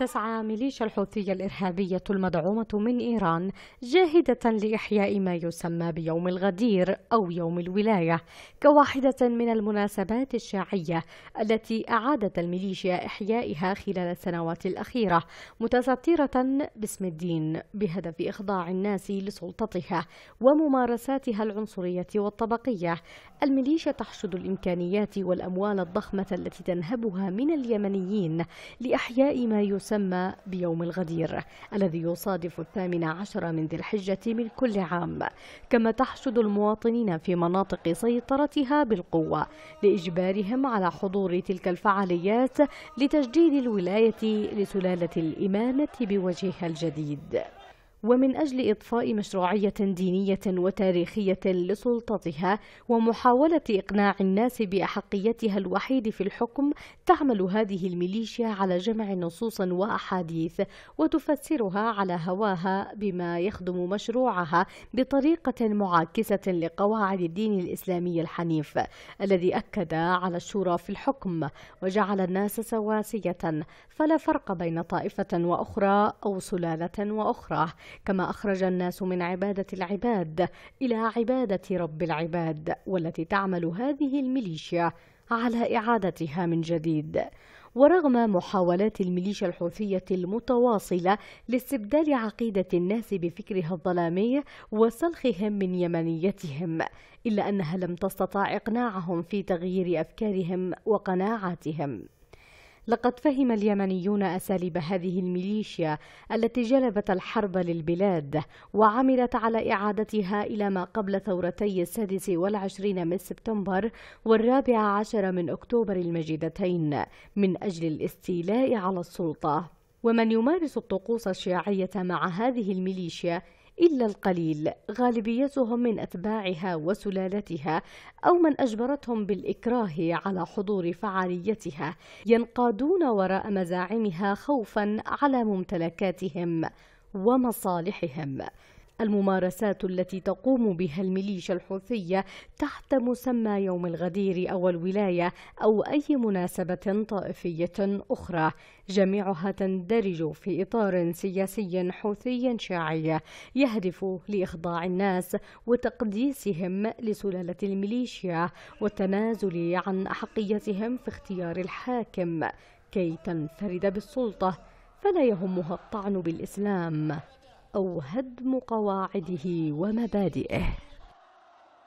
تسعى ميليشيا الحوثية الإرهابية المدعومة من إيران جاهدة لإحياء ما يسمى بيوم الغدير أو يوم الولاية كواحدة من المناسبات الشيعية التي أعادت الميليشيا إحيائها خلال السنوات الأخيرة متسترة باسم الدين بهدف إخضاع الناس لسلطتها وممارساتها العنصرية والطبقية الميليشيا تحشد الإمكانيات والأموال الضخمة التي تنهبها من اليمنيين لإحياء ما يسمى المسمى بيوم الغدير الذي يصادف الثامن عشر من ذي الحجة من كل عام كما تحشد المواطنين في مناطق سيطرتها بالقوة لإجبارهم على حضور تلك الفعاليات لتجديد الولاية لسلالة الإمامة بوجهها الجديد ومن أجل إضفاء مشروعية دينية وتاريخية لسلطتها ومحاولة إقناع الناس بأحقيتها الوحيد في الحكم تعمل هذه الميليشيا على جمع نصوص وأحاديث وتفسرها على هواها بما يخدم مشروعها بطريقة معاكسة لقواعد الدين الإسلامي الحنيف الذي أكد على الشورى في الحكم وجعل الناس سواسية فلا فرق بين طائفة وأخرى أو سلالة وأخرى كما أخرج الناس من عبادة العباد إلى عبادة رب العباد والتي تعمل هذه الميليشيا على إعادتها من جديد ورغم محاولات الميليشيا الحوثية المتواصلة لاستبدال عقيدة الناس بفكرها الظلامي وسلخهم من يمنيتهم إلا أنها لم تستطع إقناعهم في تغيير أفكارهم وقناعاتهم لقد فهم اليمنيون أساليب هذه الميليشيا التي جلبت الحرب للبلاد وعملت على إعادتها إلى ما قبل ثورتي السادس والعشرين من سبتمبر والرابع عشر من أكتوبر المجيدتين من أجل الاستيلاء على السلطة ومن يمارس الطقوس الشيعية مع هذه الميليشيا إلا القليل غالبيتهم من أتباعها وسلالتها أو من أجبرتهم بالإكراه على حضور فعاليتها ينقادون وراء مزاعمها خوفا على ممتلكاتهم ومصالحهم الممارسات التي تقوم بها الميليشيا الحوثية تحت مسمى يوم الغدير أو الولاية أو أي مناسبة طائفية أخرى جميعها تندرج في إطار سياسي حوثي شاعي يهدف لإخضاع الناس وتقديسهم لسلالة الميليشيا والتنازل عن أحقيتهم في اختيار الحاكم كي تنفرد بالسلطة فلا يهمها الطعن بالإسلام أو هدم قواعده ومبادئه